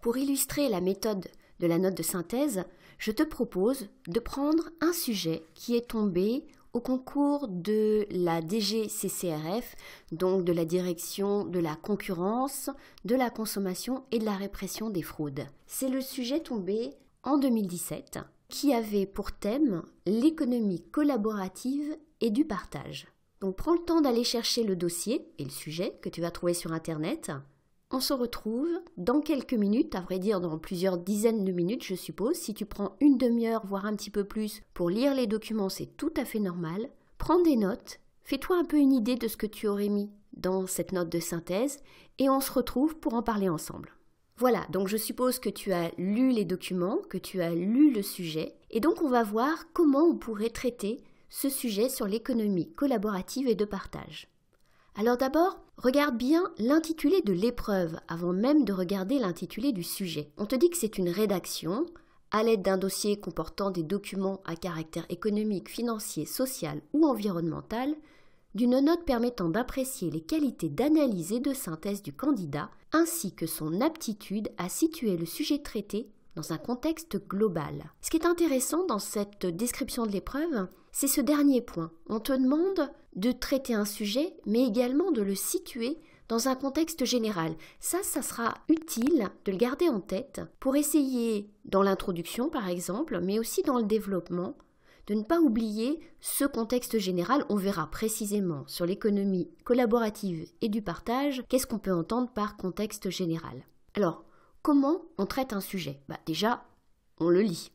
Pour illustrer la méthode de la note de synthèse, je te propose de prendre un sujet qui est tombé au concours de la DGCCRF, donc de la direction de la concurrence, de la consommation et de la répression des fraudes. C'est le sujet tombé en 2017 qui avait pour thème l'économie collaborative et du partage. Donc prends le temps d'aller chercher le dossier et le sujet que tu vas trouver sur Internet on se retrouve dans quelques minutes, à vrai dire dans plusieurs dizaines de minutes je suppose. Si tu prends une demi-heure, voire un petit peu plus, pour lire les documents, c'est tout à fait normal. Prends des notes, fais-toi un peu une idée de ce que tu aurais mis dans cette note de synthèse, et on se retrouve pour en parler ensemble. Voilà, donc je suppose que tu as lu les documents, que tu as lu le sujet, et donc on va voir comment on pourrait traiter ce sujet sur l'économie collaborative et de partage. Alors d'abord, regarde bien l'intitulé de l'épreuve avant même de regarder l'intitulé du sujet. On te dit que c'est une rédaction à l'aide d'un dossier comportant des documents à caractère économique, financier, social ou environnemental, d'une note permettant d'apprécier les qualités d'analyse et de synthèse du candidat, ainsi que son aptitude à situer le sujet traité dans un contexte global. Ce qui est intéressant dans cette description de l'épreuve, c'est ce dernier point. On te demande de traiter un sujet, mais également de le situer dans un contexte général. Ça, ça sera utile de le garder en tête pour essayer, dans l'introduction par exemple, mais aussi dans le développement, de ne pas oublier ce contexte général. On verra précisément sur l'économie collaborative et du partage qu'est-ce qu'on peut entendre par contexte général. Alors, Comment on traite un sujet bah Déjà, on le lit.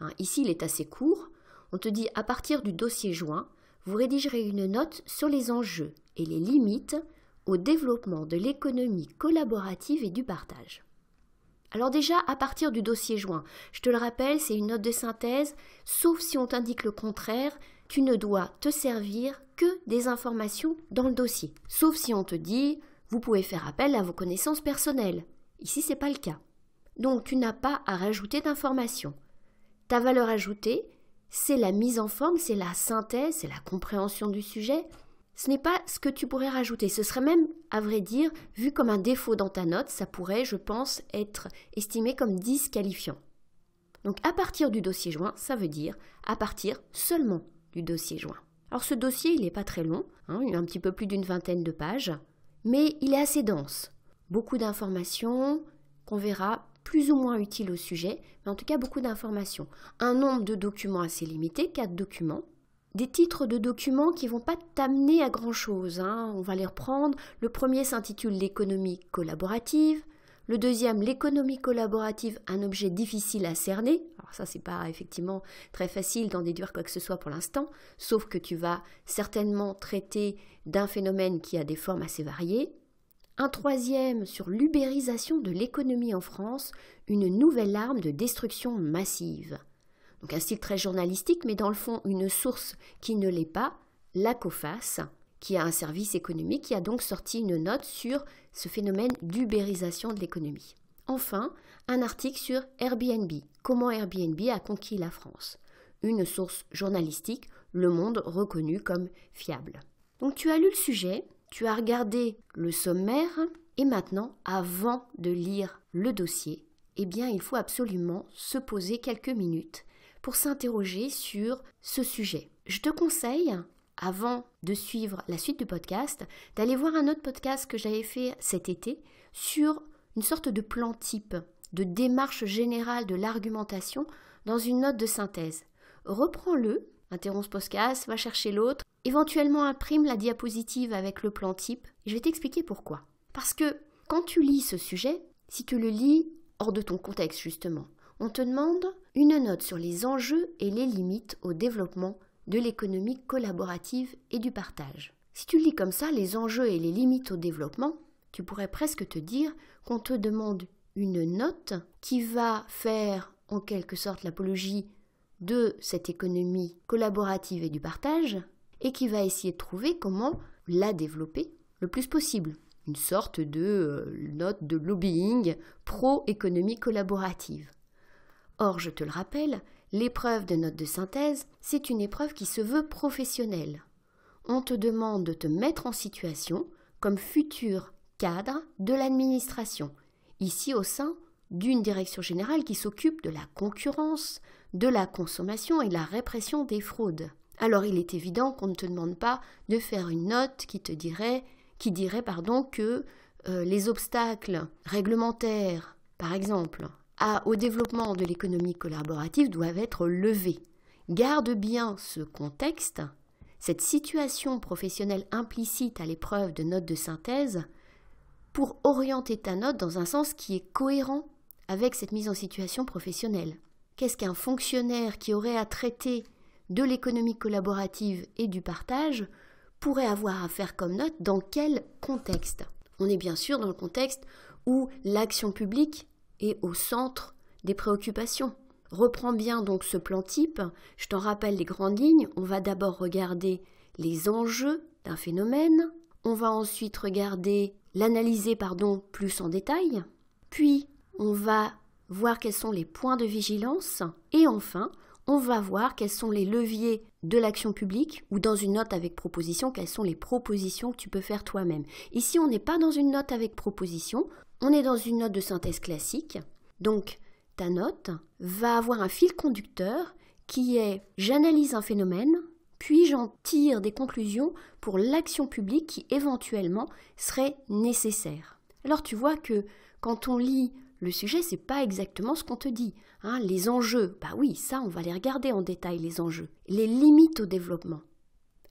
Hein, ici, il est assez court. On te dit à partir du dossier joint, vous rédigerez une note sur les enjeux et les limites au développement de l'économie collaborative et du partage. Alors déjà, à partir du dossier joint, je te le rappelle, c'est une note de synthèse, sauf si on t'indique le contraire, tu ne dois te servir que des informations dans le dossier, sauf si on te dit, vous pouvez faire appel à vos connaissances personnelles, Ici, ce n'est pas le cas. Donc, tu n'as pas à rajouter d'informations. Ta valeur ajoutée, c'est la mise en forme, c'est la synthèse, c'est la compréhension du sujet. Ce n'est pas ce que tu pourrais rajouter. Ce serait même, à vrai dire, vu comme un défaut dans ta note, ça pourrait, je pense, être estimé comme disqualifiant. Donc à partir du dossier joint, ça veut dire à partir seulement du dossier joint. Alors ce dossier, il n'est pas très long, hein, il a un petit peu plus d'une vingtaine de pages, mais il est assez dense. Beaucoup d'informations qu'on verra plus ou moins utiles au sujet, mais en tout cas beaucoup d'informations. Un nombre de documents assez limité, quatre documents. Des titres de documents qui vont pas t'amener à grand-chose. Hein. On va les reprendre. Le premier s'intitule L'économie collaborative. Le deuxième, l'économie collaborative, un objet difficile à cerner. Alors ça, n'est pas effectivement très facile d'en déduire quoi que ce soit pour l'instant, sauf que tu vas certainement traiter d'un phénomène qui a des formes assez variées un troisième sur l'ubérisation de l'économie en France, une nouvelle arme de destruction massive. Donc un style très journalistique, mais dans le fond une source qui ne l'est pas, la COFAS, qui a un service économique, qui a donc sorti une note sur ce phénomène d'ubérisation de l'économie. Enfin, un article sur Airbnb, comment Airbnb a conquis la France. Une source journalistique, Le Monde reconnu comme fiable. Donc tu as lu le sujet, tu as regardé le sommaire et maintenant, avant de lire le dossier, eh bien, il faut absolument se poser quelques minutes pour s'interroger sur ce sujet. Je te conseille, avant de suivre la suite du podcast, d'aller voir un autre podcast que j'avais fait cet été sur une sorte de plan type, de démarche générale de l'argumentation dans une note de synthèse. Reprends-le Interromps ce podcast, va chercher l'autre, éventuellement imprime la diapositive avec le plan type. Je vais t'expliquer pourquoi. Parce que quand tu lis ce sujet, si tu le lis hors de ton contexte justement, on te demande une note sur les enjeux et les limites au développement de l'économie collaborative et du partage. Si tu lis comme ça les enjeux et les limites au développement, tu pourrais presque te dire qu'on te demande une note qui va faire en quelque sorte l'apologie de cette économie collaborative et du partage et qui va essayer de trouver comment la développer le plus possible. Une sorte de euh, note de lobbying pro-économie collaborative. Or, je te le rappelle, l'épreuve de note de synthèse, c'est une épreuve qui se veut professionnelle. On te demande de te mettre en situation comme futur cadre de l'administration, ici au sein d'une direction générale qui s'occupe de la concurrence, de la consommation et la répression des fraudes. Alors il est évident qu'on ne te demande pas de faire une note qui te dirait qui dirait pardon que euh, les obstacles réglementaires par exemple au développement de l'économie collaborative doivent être levés. Garde bien ce contexte, cette situation professionnelle implicite à l'épreuve de notes de synthèse pour orienter ta note dans un sens qui est cohérent avec cette mise en situation professionnelle qu'est-ce qu'un fonctionnaire qui aurait à traiter de l'économie collaborative et du partage pourrait avoir à faire comme note dans quel contexte On est bien sûr dans le contexte où l'action publique est au centre des préoccupations. Reprends bien donc ce plan type, je t'en rappelle les grandes lignes, on va d'abord regarder les enjeux d'un phénomène, on va ensuite regarder l'analyser pardon plus en détail, puis on va voir quels sont les points de vigilance et enfin, on va voir quels sont les leviers de l'action publique ou dans une note avec proposition, quelles sont les propositions que tu peux faire toi-même. Ici, on n'est pas dans une note avec proposition, on est dans une note de synthèse classique. Donc, ta note va avoir un fil conducteur qui est j'analyse un phénomène, puis j'en tire des conclusions pour l'action publique qui éventuellement serait nécessaire. Alors tu vois que quand on lit le sujet, c'est pas exactement ce qu'on te dit. Hein, les enjeux, bah oui, ça, on va les regarder en détail, les enjeux. Les limites au développement.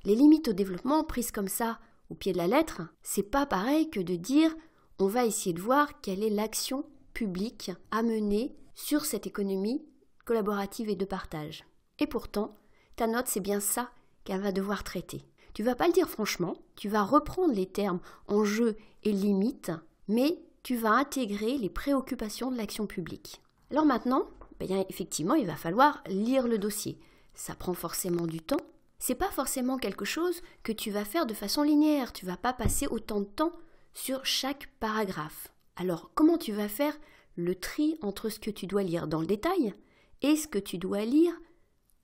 Les limites au développement prises comme ça, au pied de la lettre, c'est pas pareil que de dire on va essayer de voir quelle est l'action publique à mener sur cette économie collaborative et de partage. Et pourtant, ta note, c'est bien ça qu'elle va devoir traiter. Tu vas pas le dire franchement, tu vas reprendre les termes enjeux et limites, mais tu vas intégrer les préoccupations de l'action publique. Alors maintenant, bien effectivement, il va falloir lire le dossier. Ça prend forcément du temps. C'est pas forcément quelque chose que tu vas faire de façon linéaire. Tu vas pas passer autant de temps sur chaque paragraphe. Alors, comment tu vas faire le tri entre ce que tu dois lire dans le détail et ce que tu dois lire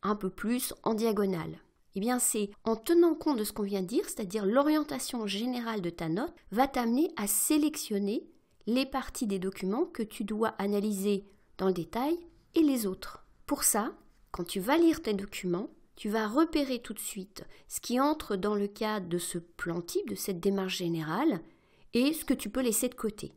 un peu plus en diagonale Eh bien, c'est en tenant compte de ce qu'on vient de dire, c'est-à-dire l'orientation générale de ta note, va t'amener à sélectionner les parties des documents que tu dois analyser dans le détail et les autres. Pour ça, quand tu vas lire tes documents, tu vas repérer tout de suite ce qui entre dans le cadre de ce plan type, de cette démarche générale, et ce que tu peux laisser de côté.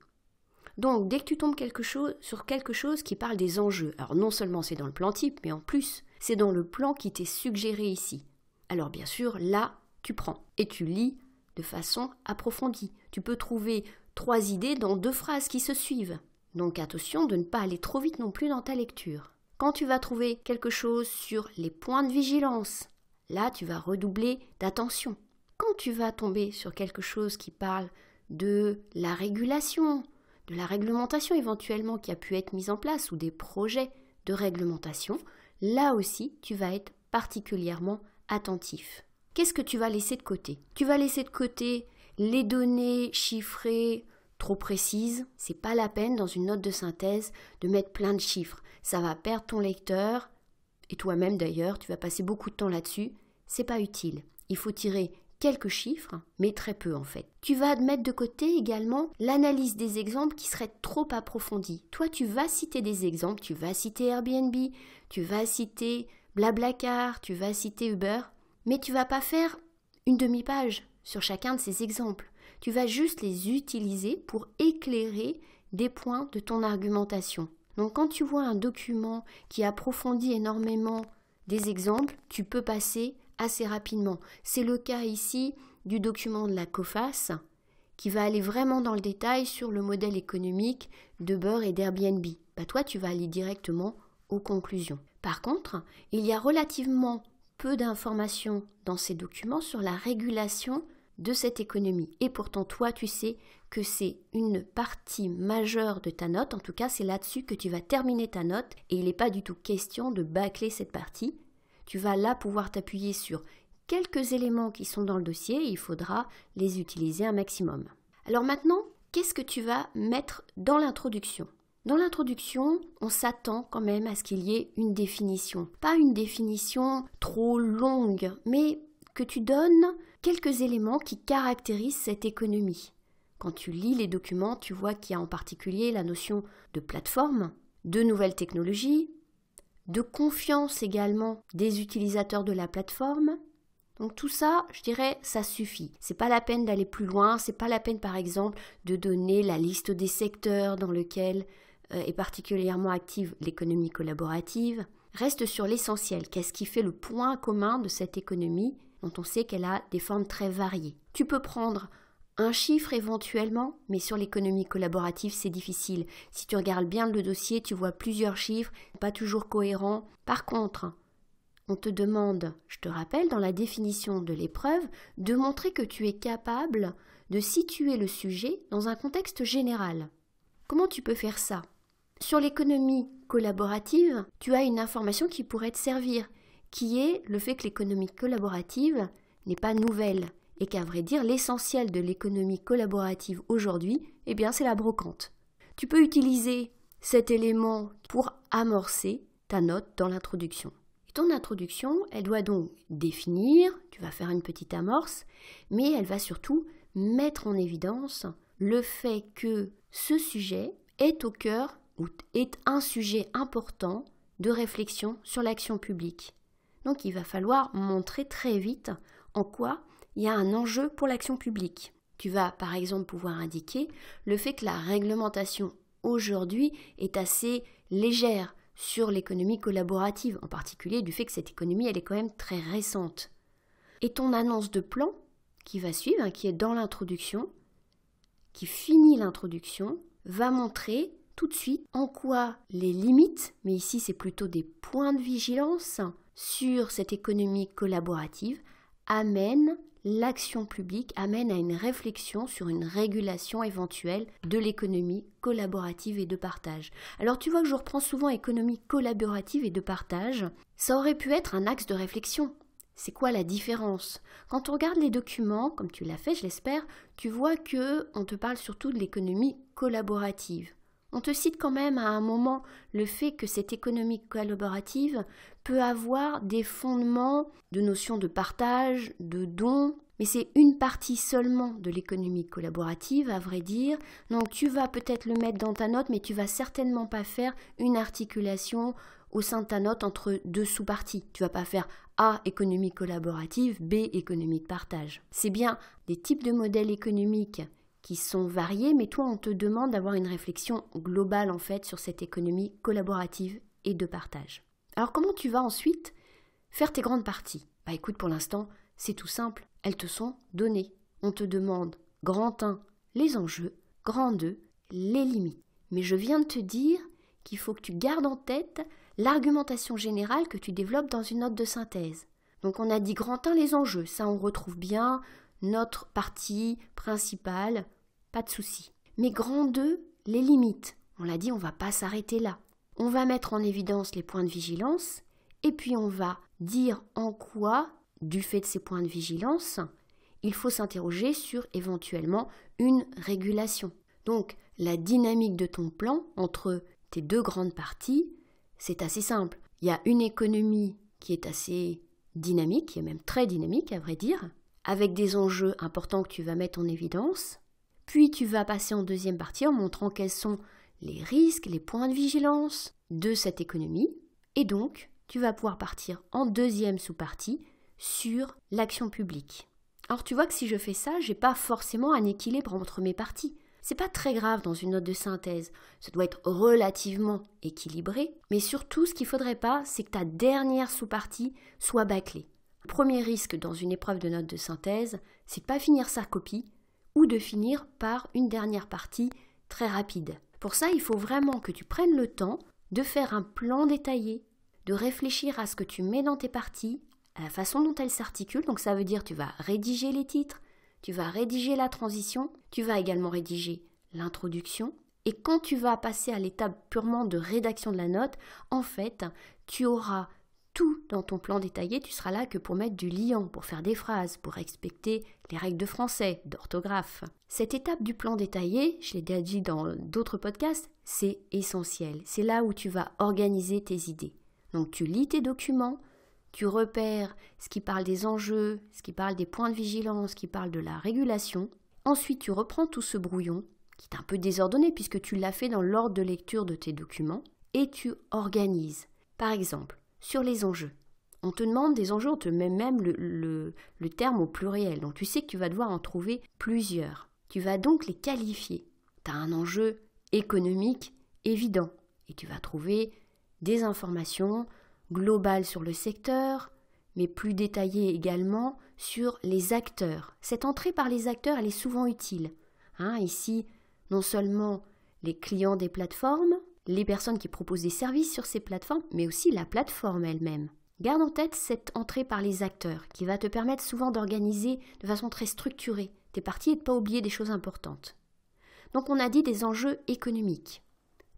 Donc, dès que tu tombes quelque chose, sur quelque chose qui parle des enjeux, alors non seulement c'est dans le plan type, mais en plus, c'est dans le plan qui t'est suggéré ici. Alors bien sûr, là, tu prends et tu lis de façon approfondie. Tu peux trouver trois idées dans deux phrases qui se suivent. Donc attention de ne pas aller trop vite non plus dans ta lecture. Quand tu vas trouver quelque chose sur les points de vigilance, là tu vas redoubler d'attention. Quand tu vas tomber sur quelque chose qui parle de la régulation, de la réglementation éventuellement qui a pu être mise en place ou des projets de réglementation, là aussi tu vas être particulièrement attentif. Qu'est-ce que tu vas laisser de côté Tu vas laisser de côté les données chiffrées trop précises, c'est pas la peine dans une note de synthèse de mettre plein de chiffres. Ça va perdre ton lecteur et toi-même d'ailleurs, tu vas passer beaucoup de temps là-dessus. C'est pas utile. Il faut tirer quelques chiffres, mais très peu en fait. Tu vas mettre de côté également l'analyse des exemples qui serait trop approfondie. Toi, tu vas citer des exemples, tu vas citer Airbnb, tu vas citer Blablacar, tu vas citer Uber, mais tu vas pas faire une demi-page sur chacun de ces exemples. Tu vas juste les utiliser pour éclairer des points de ton argumentation. Donc quand tu vois un document qui approfondit énormément des exemples, tu peux passer assez rapidement. C'est le cas ici du document de la COFAS qui va aller vraiment dans le détail sur le modèle économique de Beurre et d'Airbnb. Bah, toi, tu vas aller directement aux conclusions. Par contre, il y a relativement peu d'informations dans ces documents sur la régulation de cette économie. Et pourtant, toi, tu sais que c'est une partie majeure de ta note. En tout cas, c'est là-dessus que tu vas terminer ta note. Et il n'est pas du tout question de bâcler cette partie. Tu vas là pouvoir t'appuyer sur quelques éléments qui sont dans le dossier. Et il faudra les utiliser un maximum. Alors maintenant, qu'est-ce que tu vas mettre dans l'introduction dans l'introduction, on s'attend quand même à ce qu'il y ait une définition. Pas une définition trop longue, mais que tu donnes quelques éléments qui caractérisent cette économie. Quand tu lis les documents, tu vois qu'il y a en particulier la notion de plateforme, de nouvelles technologies, de confiance également des utilisateurs de la plateforme. Donc tout ça, je dirais, ça suffit. C'est pas la peine d'aller plus loin, c'est pas la peine par exemple de donner la liste des secteurs dans lesquels euh, est particulièrement active l'économie collaborative. Reste sur l'essentiel, qu'est-ce qui fait le point commun de cette économie dont on sait qu'elle a des formes très variées. Tu peux prendre un chiffre éventuellement, mais sur l'économie collaborative, c'est difficile. Si tu regardes bien le dossier, tu vois plusieurs chiffres, pas toujours cohérents. Par contre, on te demande, je te rappelle, dans la définition de l'épreuve, de montrer que tu es capable de situer le sujet dans un contexte général. Comment tu peux faire ça Sur l'économie collaborative, tu as une information qui pourrait te servir, qui est le fait que l'économie collaborative n'est pas nouvelle et qu'à vrai dire, l'essentiel de l'économie collaborative aujourd'hui, eh bien, c'est la brocante. Tu peux utiliser cet élément pour amorcer ta note dans l'introduction. Ton introduction, elle doit donc définir, tu vas faire une petite amorce, mais elle va surtout mettre en évidence le fait que ce sujet est au cœur ou est un sujet important de réflexion sur l'action publique. Donc il va falloir montrer très vite en quoi il y a un enjeu pour l'action publique. Tu vas par exemple pouvoir indiquer le fait que la réglementation aujourd'hui est assez légère sur l'économie collaborative, en particulier du fait que cette économie elle est quand même très récente. Et ton annonce de plan qui va suivre, hein, qui est dans l'introduction, qui finit l'introduction, va montrer tout de suite en quoi les limites, mais ici c'est plutôt des points de vigilance, sur cette économie collaborative amène l'action publique, amène à une réflexion sur une régulation éventuelle de l'économie collaborative et de partage. Alors tu vois que je reprends souvent économie collaborative et de partage. Ça aurait pu être un axe de réflexion. C'est quoi la différence Quand on regarde les documents, comme tu l'as fait, je l'espère, tu vois que on te parle surtout de l'économie collaborative. On te cite quand même à un moment le fait que cette économie collaborative peut avoir des fondements de notions de partage, de dons, mais c'est une partie seulement de l'économie collaborative, à vrai dire. Donc tu vas peut-être le mettre dans ta note, mais tu vas certainement pas faire une articulation au sein de ta note entre deux sous-parties. Tu vas pas faire A économie collaborative, B économie de partage. C'est bien des types de modèles économiques qui sont variés, mais toi, on te demande d'avoir une réflexion globale en fait sur cette économie collaborative et de partage. Alors comment tu vas ensuite faire tes grandes parties Bah écoute, pour l'instant, c'est tout simple, elles te sont données. On te demande grand 1 les enjeux, grand 2 les limites. Mais je viens de te dire qu'il faut que tu gardes en tête l'argumentation générale que tu développes dans une note de synthèse. Donc on a dit grand 1 les enjeux, ça on retrouve bien notre partie principale, pas de souci. Mais grand 2, les limites. On l'a dit, on ne va pas s'arrêter là. On va mettre en évidence les points de vigilance et puis on va dire en quoi, du fait de ces points de vigilance, il faut s'interroger sur éventuellement une régulation. Donc la dynamique de ton plan entre tes deux grandes parties, c'est assez simple. Il y a une économie qui est assez dynamique, qui est même très dynamique à vrai dire, avec des enjeux importants que tu vas mettre en évidence. Puis tu vas passer en deuxième partie en montrant quels sont les risques, les points de vigilance de cette économie. Et donc, tu vas pouvoir partir en deuxième sous-partie sur l'action publique. Alors tu vois que si je fais ça, n'ai pas forcément un équilibre entre mes parties. C'est pas très grave dans une note de synthèse, ça doit être relativement équilibré, mais surtout ce qu'il faudrait pas, c'est que ta dernière sous-partie soit bâclée. Premier risque dans une épreuve de notes de synthèse, c'est de pas finir sa copie ou de finir par une dernière partie très rapide. Pour ça, il faut vraiment que tu prennes le temps de faire un plan détaillé, de réfléchir à ce que tu mets dans tes parties, à la façon dont elles s'articulent. Donc ça veut dire tu vas rédiger les titres, tu vas rédiger la transition, tu vas également rédiger l'introduction. Et quand tu vas passer à l'étape purement de rédaction de la note, en fait, tu auras tout dans ton plan détaillé, tu seras là que pour mettre du liant, pour faire des phrases, pour respecter les règles de français, d'orthographe. Cette étape du plan détaillé, je l'ai déjà dit dans d'autres podcasts, c'est essentiel. C'est là où tu vas organiser tes idées. Donc tu lis tes documents, tu repères ce qui parle des enjeux, ce qui parle des points de vigilance, ce qui parle de la régulation. Ensuite, tu reprends tout ce brouillon, qui est un peu désordonné puisque tu l'as fait dans l'ordre de lecture de tes documents, et tu organises. Par exemple, sur les enjeux. On te demande des enjeux, on te met même le, terme au pluriel. Donc tu sais que tu vas devoir en trouver plusieurs. Tu vas donc les qualifier. Tu as un enjeu économique évident et tu vas trouver des informations globales sur le secteur, mais plus détaillées également sur les acteurs. Cette entrée par les acteurs, elle est souvent utile. Hein, ici, non seulement les clients des plateformes, les personnes qui proposent des services sur ces plateformes, mais aussi la plateforme elle-même. Garde en tête cette entrée par les acteurs qui va te permettre souvent d'organiser de façon très structurée tes parties et de ne pas oublier des choses importantes. Donc on a dit des enjeux économiques.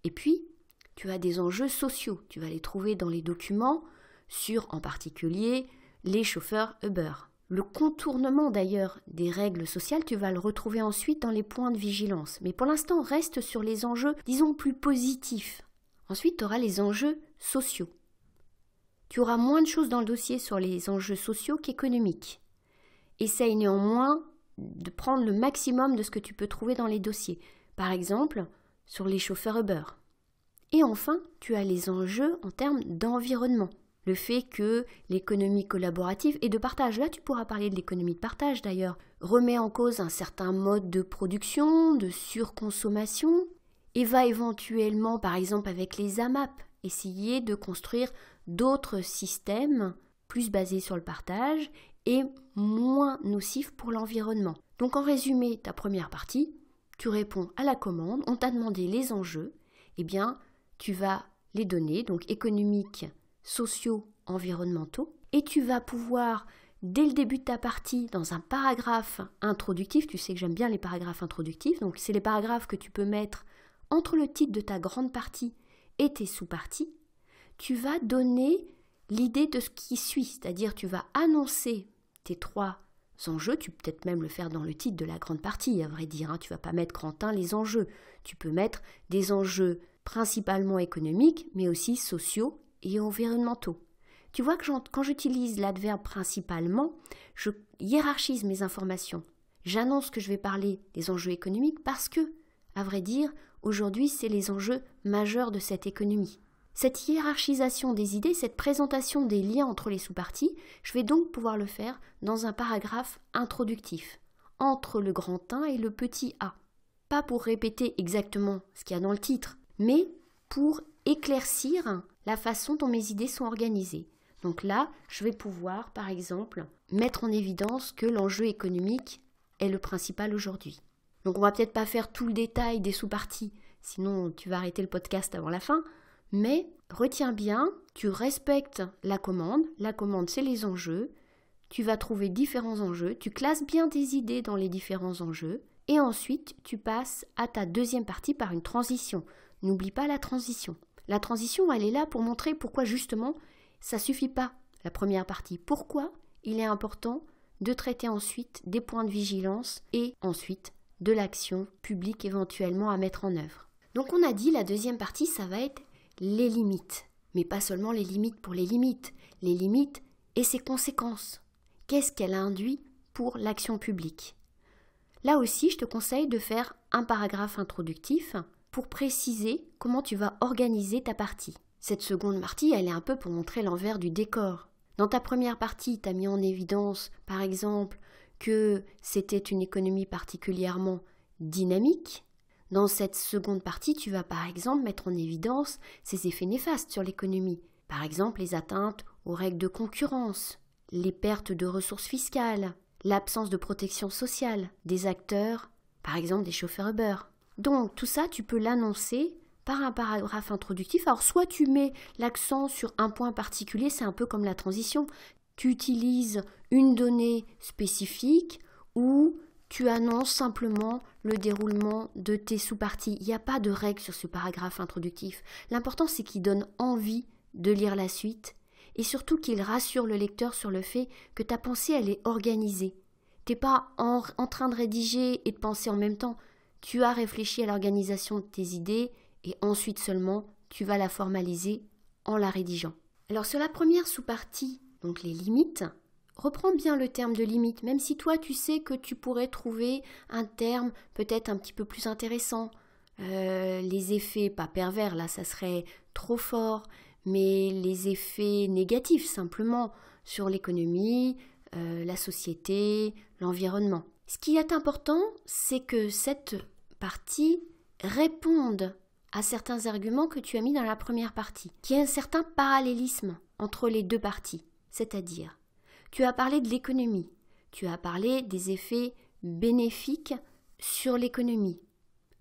Et puis, tu as des enjeux sociaux. Tu vas les trouver dans les documents sur en particulier les chauffeurs Uber. Le contournement d'ailleurs des règles sociales, tu vas le retrouver ensuite dans les points de vigilance. Mais pour l'instant, reste sur les enjeux, disons, plus positifs. Ensuite, tu auras les enjeux sociaux. Tu auras moins de choses dans le dossier sur les enjeux sociaux qu'économiques. Essaye néanmoins de prendre le maximum de ce que tu peux trouver dans les dossiers. Par exemple, sur les chauffeurs Uber. Et enfin, tu as les enjeux en termes d'environnement le fait que l'économie collaborative et de partage, là tu pourras parler de l'économie de partage d'ailleurs, remet en cause un certain mode de production, de surconsommation, et va éventuellement, par exemple avec les AMAP, essayer de construire d'autres systèmes plus basés sur le partage et moins nocifs pour l'environnement. Donc en résumé, ta première partie, tu réponds à la commande, on t'a demandé les enjeux, eh bien tu vas les donner, donc économiques, sociaux, environnementaux, et tu vas pouvoir, dès le début de ta partie, dans un paragraphe introductif, tu sais que j'aime bien les paragraphes introductifs, donc c'est les paragraphes que tu peux mettre entre le titre de ta grande partie et tes sous-parties, tu vas donner l'idée de ce qui suit, c'est-à-dire tu vas annoncer tes trois enjeux, tu peux peut-être même le faire dans le titre de la grande partie, à vrai dire, tu hein, tu vas pas mettre grand crantin les enjeux, tu peux mettre des enjeux principalement économiques, mais aussi sociaux et environnementaux. Tu vois que quand j'utilise l'adverbe principalement, je hiérarchise mes informations. J'annonce que je vais parler des enjeux économiques parce que, à vrai dire, aujourd'hui, c'est les enjeux majeurs de cette économie. Cette hiérarchisation des idées, cette présentation des liens entre les sous-parties, je vais donc pouvoir le faire dans un paragraphe introductif, entre le grand 1 et le petit a. Pas pour répéter exactement ce qu'il y a dans le titre, mais pour éclaircir la façon dont mes idées sont organisées. Donc là, je vais pouvoir, par exemple, mettre en évidence que l'enjeu économique est le principal aujourd'hui. Donc on va peut-être pas faire tout le détail des sous-parties, sinon tu vas arrêter le podcast avant la fin, mais retiens bien, tu respectes la commande, la commande c'est les enjeux, tu vas trouver différents enjeux, tu classes bien tes idées dans les différents enjeux, et ensuite tu passes à ta deuxième partie par une transition. N'oublie pas la transition. La transition, elle est là pour montrer pourquoi justement ça suffit pas, la première partie. Pourquoi il est important de traiter ensuite des points de vigilance et ensuite de l'action publique éventuellement à mettre en œuvre. Donc on a dit la deuxième partie, ça va être les limites. Mais pas seulement les limites pour les limites, les limites et ses conséquences. Qu'est-ce qu'elle a induit pour l'action publique Là aussi, je te conseille de faire un paragraphe introductif pour préciser comment tu vas organiser ta partie. Cette seconde partie, elle est un peu pour montrer l'envers du décor. Dans ta première partie, tu as mis en évidence, par exemple, que c'était une économie particulièrement dynamique. Dans cette seconde partie, tu vas par exemple mettre en évidence ses effets néfastes sur l'économie, par exemple les atteintes aux règles de concurrence, les pertes de ressources fiscales, l'absence de protection sociale des acteurs, par exemple des chauffeurs Uber. Donc tout ça, tu peux l'annoncer par un paragraphe introductif. Alors soit tu mets l'accent sur un point particulier, c'est un peu comme la transition. Tu utilises une donnée spécifique ou tu annonces simplement le déroulement de tes sous-parties. Il n'y a pas de règle sur ce paragraphe introductif. L'important, c'est qu'il donne envie de lire la suite et surtout qu'il rassure le lecteur sur le fait que ta pensée, elle est organisée. n'es pas en train de rédiger et de penser en même temps. Tu as réfléchi à l'organisation de tes idées et ensuite seulement tu vas la formaliser en la rédigeant. Alors sur la première sous-partie, donc les limites, reprends bien le terme de limite, même si toi tu sais que tu pourrais trouver un terme peut-être un petit peu plus intéressant. Euh, les effets, pas pervers, là ça serait trop fort, mais les effets négatifs simplement sur l'économie, euh, la société, l'environnement. Ce qui est important, c'est que cette partie réponde à certains arguments que tu as mis dans la première partie, qui est un certain parallélisme entre les deux parties. C'est-à-dire, tu as parlé de l'économie, tu as parlé des effets bénéfiques sur l'économie.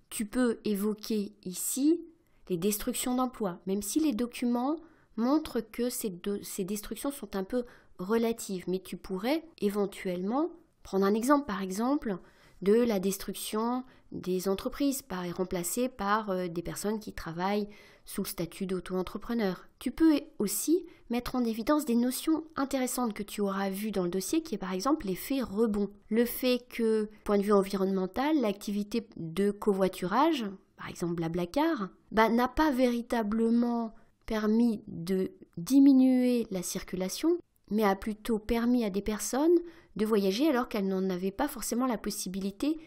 Tu peux évoquer ici les destructions d'emplois, même si les documents montrent que ces, ces destructions sont un peu relatives, mais tu pourrais éventuellement prendre un exemple, par exemple, de la destruction des entreprises, par et remplacées par euh, des personnes qui travaillent sous le statut d'auto-entrepreneur. Tu peux aussi mettre en évidence des notions intéressantes que tu auras vues dans le dossier, qui est par exemple l'effet rebond. Le fait que, point de vue environnemental, l'activité de covoiturage, par exemple Blablacar, bah, n'a pas véritablement permis de diminuer la circulation, mais a plutôt permis à des personnes de voyager alors qu'elle n'en avait pas forcément la possibilité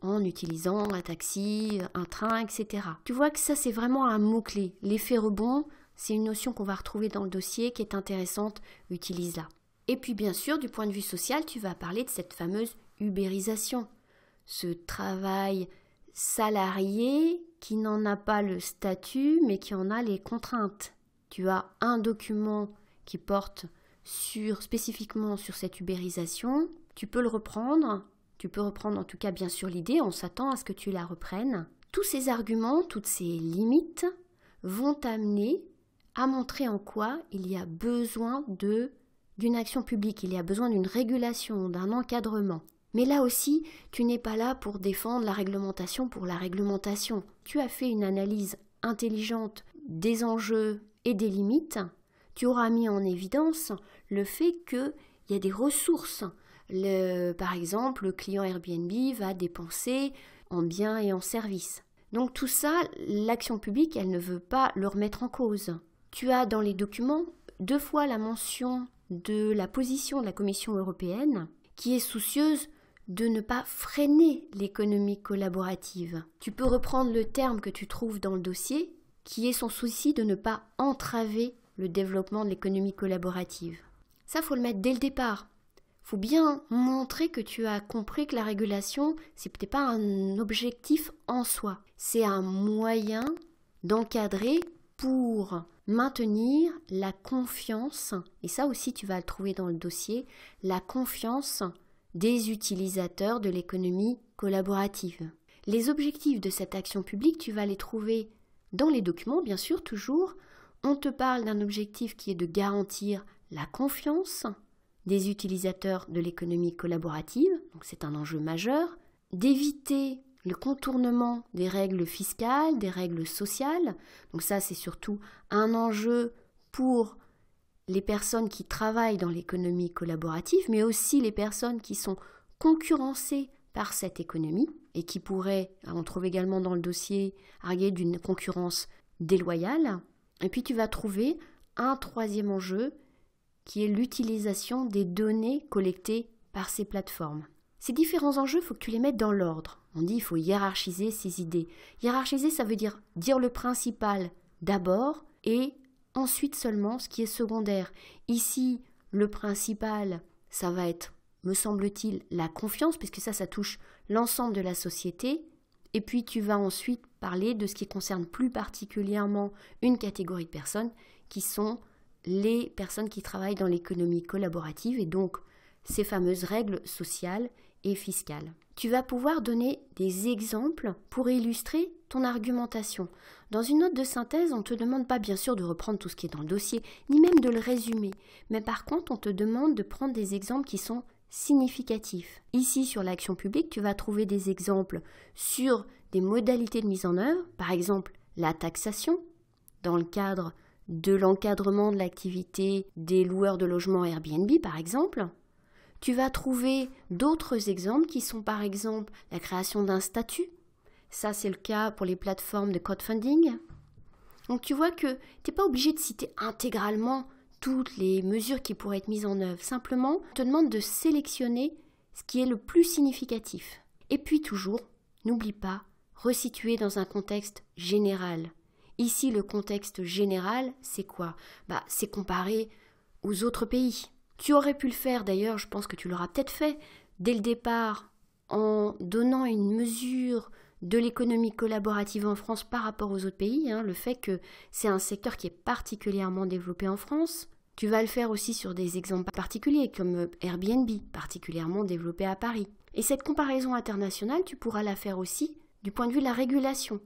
en utilisant un taxi, un train, etc. Tu vois que ça c'est vraiment un mot-clé. L'effet rebond, c'est une notion qu'on va retrouver dans le dossier qui est intéressante, utilise-la. Et puis bien sûr, du point de vue social, tu vas parler de cette fameuse ubérisation, ce travail salarié qui n'en a pas le statut mais qui en a les contraintes. Tu as un document qui porte sur spécifiquement sur cette ubérisation, tu peux le reprendre, tu peux reprendre en tout cas bien sûr l'idée, on s'attend à ce que tu la reprennes. Tous ces arguments, toutes ces limites vont t'amener à montrer en quoi il y a besoin d'une action publique, il y a besoin d'une régulation, d'un encadrement. Mais là aussi, tu n'es pas là pour défendre la réglementation pour la réglementation. Tu as fait une analyse intelligente des enjeux et des limites tu auras mis en évidence le fait qu'il y a des ressources. par exemple, le client Airbnb va dépenser en biens et en services. Donc tout ça, l'action publique, elle ne veut pas le remettre en cause. Tu as dans les documents deux fois la mention de la position de la Commission européenne qui est soucieuse de ne pas freiner l'économie collaborative. Tu peux reprendre le terme que tu trouves dans le dossier, qui est son souci de ne pas entraver le développement de l'économie collaborative. Ça, faut le mettre dès le départ. Faut bien montrer que tu as compris que la régulation, c'était pas un objectif en soi. C'est un moyen d'encadrer pour maintenir la confiance, et ça aussi tu vas le trouver dans le dossier, la confiance des utilisateurs de l'économie collaborative. Les objectifs de cette action publique, tu vas les trouver dans les documents, bien sûr, toujours, on te parle d'un objectif qui est de garantir la confiance des utilisateurs de l'économie collaborative, donc c'est un enjeu majeur, d'éviter le contournement des règles fiscales, des règles sociales, donc ça c'est surtout un enjeu pour les personnes qui travaillent dans l'économie collaborative, mais aussi les personnes qui sont concurrencées par cette économie et qui pourraient, on trouve également dans le dossier, arguer d'une concurrence déloyale. Et puis tu vas trouver un troisième enjeu qui est l'utilisation des données collectées par ces plateformes. Ces différents enjeux, il faut que tu les mettes dans l'ordre. On dit il faut hiérarchiser ces idées. Hiérarchiser, ça veut dire dire le principal d'abord et ensuite seulement ce qui est secondaire. Ici, le principal, ça va être, me semble-t-il, la confiance, puisque ça, ça touche l'ensemble de la société. Et puis tu vas ensuite parler de ce qui concerne plus particulièrement une catégorie de personnes qui sont les personnes qui travaillent dans l'économie collaborative et donc ces fameuses règles sociales et fiscales. Tu vas pouvoir donner des exemples pour illustrer ton argumentation. Dans une note de synthèse, on ne te demande pas bien sûr de reprendre tout ce qui est dans le dossier, ni même de le résumer, mais par contre on te demande de prendre des exemples qui sont significatif. Ici, sur l'action publique, tu vas trouver des exemples sur des modalités de mise en œuvre, par exemple la taxation, dans le cadre de l'encadrement de l'activité des loueurs de logements Airbnb, par exemple. Tu vas trouver d'autres exemples qui sont par exemple la création d'un statut. Ça, c'est le cas pour les plateformes de crowdfunding. Donc tu vois que tu n'es pas obligé de citer intégralement toutes les mesures qui pourraient être mises en œuvre. Simplement, on te demande de sélectionner ce qui est le plus significatif. Et puis toujours, n'oublie pas, resituer dans un contexte général. Ici, le contexte général, c'est quoi bah, c'est comparer aux autres pays. Tu aurais pu le faire d'ailleurs, je pense que tu l'auras peut-être fait, dès le départ, en donnant une mesure de l'économie collaborative en France par rapport aux autres pays, hein, le fait que c'est un secteur qui est particulièrement développé en France, tu vas le faire aussi sur des exemples particuliers comme euh, Airbnb, particulièrement développé à Paris. Et cette comparaison internationale, tu pourras la faire aussi du point de vue de la régulation.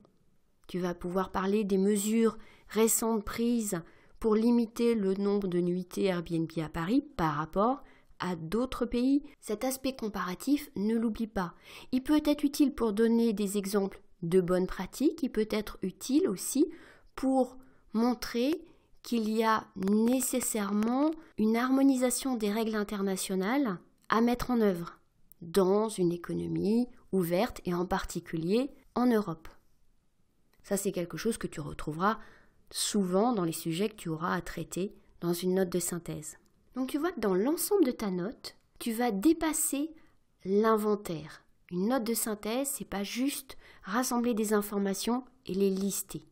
Tu vas pouvoir parler des mesures récentes prises pour limiter le nombre de nuitées Airbnb à Paris par rapport à d'autres pays. Cet aspect comparatif, ne l'oublie pas. Il peut être utile pour donner des exemples de bonnes pratiques, il peut être utile aussi pour montrer qu'il y a nécessairement une harmonisation des règles internationales à mettre en œuvre dans une économie ouverte et en particulier en Europe. Ça, c'est quelque chose que tu retrouveras souvent dans les sujets que tu auras à traiter dans une note de synthèse. Donc tu vois que dans l'ensemble de ta note, tu vas dépasser l'inventaire. Une note de synthèse, n'est pas juste rassembler des informations et les lister.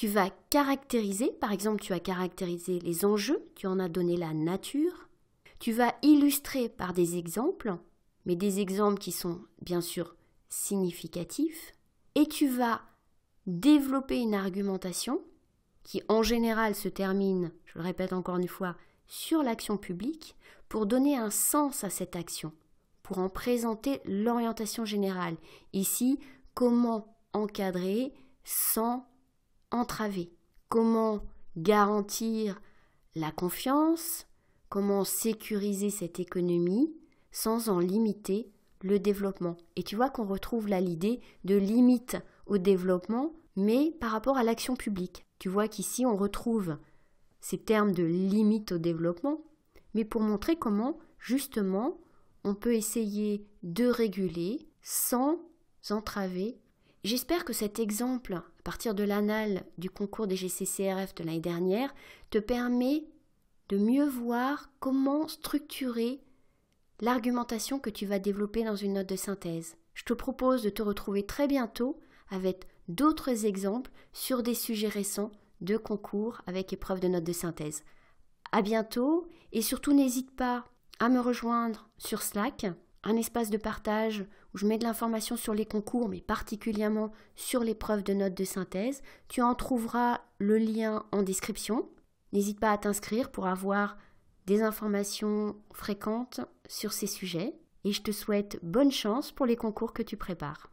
Tu vas caractériser, par exemple, tu as caractérisé les enjeux, tu en as donné la nature. Tu vas illustrer par des exemples, mais des exemples qui sont bien sûr significatifs. Et tu vas développer une argumentation qui en général se termine, je le répète encore une fois, sur l'action publique pour donner un sens à cette action, pour en présenter l'orientation générale. Ici, comment encadrer sans entraver Comment garantir la confiance Comment sécuriser cette économie sans en limiter le développement Et tu vois qu'on retrouve là l'idée de limite au développement, mais par rapport à l'action publique. Tu vois qu'ici, on retrouve ces termes de limite au développement, mais pour montrer comment, justement, on peut essayer de réguler sans entraver. J'espère que cet exemple à partir de l'anal du concours des GCCRF de l'année dernière, te permet de mieux voir comment structurer l'argumentation que tu vas développer dans une note de synthèse. Je te propose de te retrouver très bientôt avec d'autres exemples sur des sujets récents de concours avec épreuve de note de synthèse. À bientôt et surtout n'hésite pas à me rejoindre sur Slack, un espace de partage où je mets de l'information sur les concours, mais particulièrement sur l'épreuve de notes de synthèse. Tu en trouveras le lien en description. N'hésite pas à t'inscrire pour avoir des informations fréquentes sur ces sujets. Et je te souhaite bonne chance pour les concours que tu prépares.